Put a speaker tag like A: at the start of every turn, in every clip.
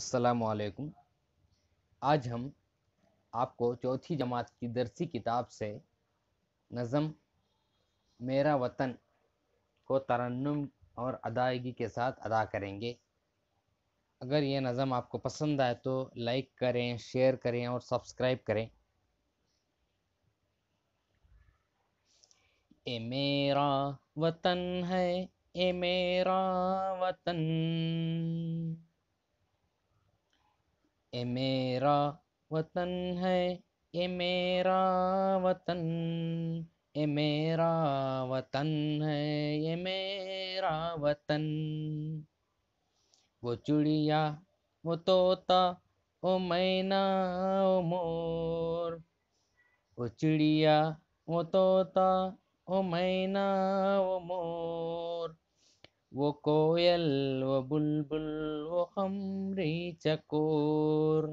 A: السلام علیکم آج ہم آپ کو چوتھی جماعت کی درسی کتاب سے نظم میرا وطن کو ترنم اور ادائیگی کے ساتھ ادا کریں گے اگر یہ نظم آپ کو پسند آئے تو لائک کریں شیئر کریں اور سبسکرائب کریں اے میرا وطن ہے اے میرا وطن میرا وطن ہے اے میرا وطن میرا وطن ہے یہ میرا وطن وہ چڑیا وہ توتا او مور وہ چڑیا وہ توتا مینا وہ کوئل وہ بلبل وہ خمری چکور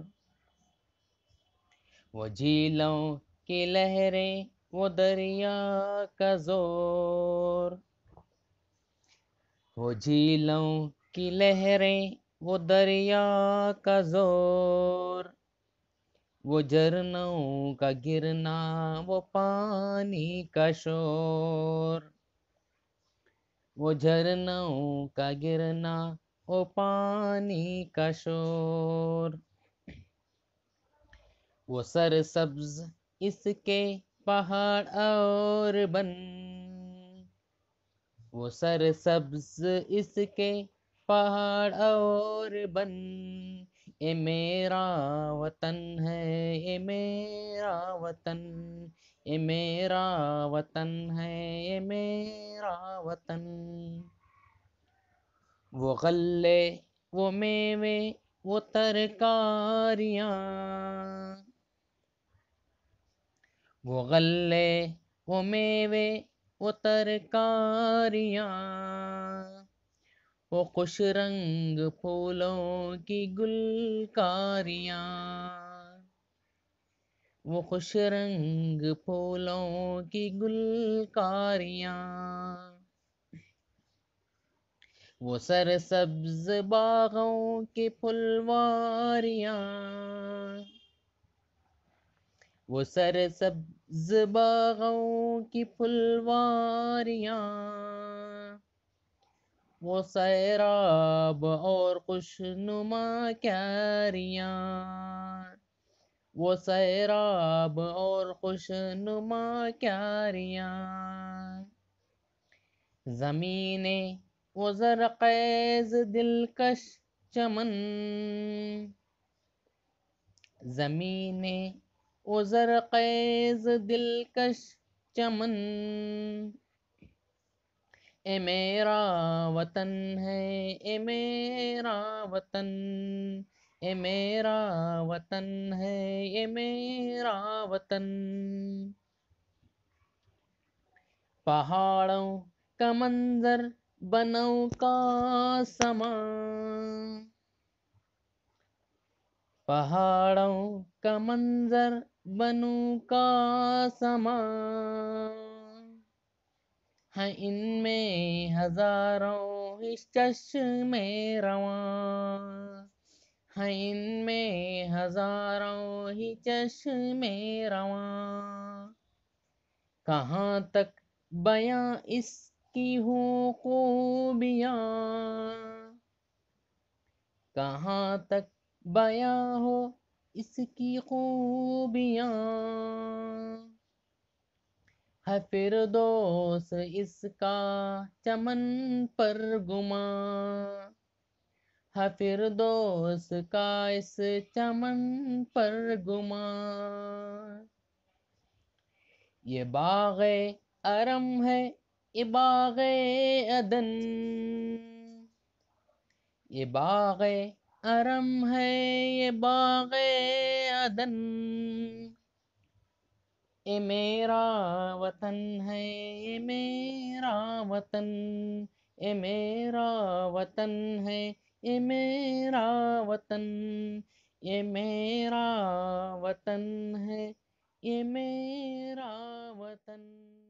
A: وہ جھیلوں کی لہریں وہ دریا کا زور وہ جھیلوں کی لہریں وہ دریا کا زور وہ جرنوں کا گرنا وہ پانی کا شور وہ جھرنوں کا گرنا وہ پانی کا شور وہ سر سبز اس کے پہاڑ اور بن وہ سر سبز اس کے پہاڑ اور بن اے میرا وطن ہے اے میرا وطن میرا وطن ہے یہ میرا وطن وہ غلے وہ میوے وہ ترکاریاں وہ غلے وہ میوے وہ ترکاریاں وہ خوش رنگ پھولوں کی گلکاریاں وہ خوش رنگ پھولوں کی گلکاریاں وہ سر سبز باغوں کی پھلواریاں وہ سر سبز باغوں کی پھلواریاں وہ سیراب اور خوش نما کیاریاں وہ سیراب اور خوش نما کیاریاں زمینیں زمین زرقیز دلکش چمن زمین وہ زرقیز دلکش چمن اے میرا وطن ہے اے میرا وطن میرا وطن ہے یہ میرا وطن پہاڑوں کا منظر بنوں کا سما پہاڑوں کا منظر بنوں کا سما ہاں ان میں ہزاروں اس میں رواں ان میں ہزاروں ہی چشمے رواں کہاں تک بیاں اس کی ہو خوبیاں کہاں تک بیاں ہو اس کی خوبیاں پھر دوست اس کا چمن پر گماں فردوس کا اس چمن پر گما یہ باغ ارم ہے یہ باغ ادن یہ باغ ارم ہے یہ باغ ادن یہ میرا وطن ہے یہ میرا وطن یہ میرا وطن ہے یہ میرا وطن یہ میرا وطن ہے یہ میرا وطن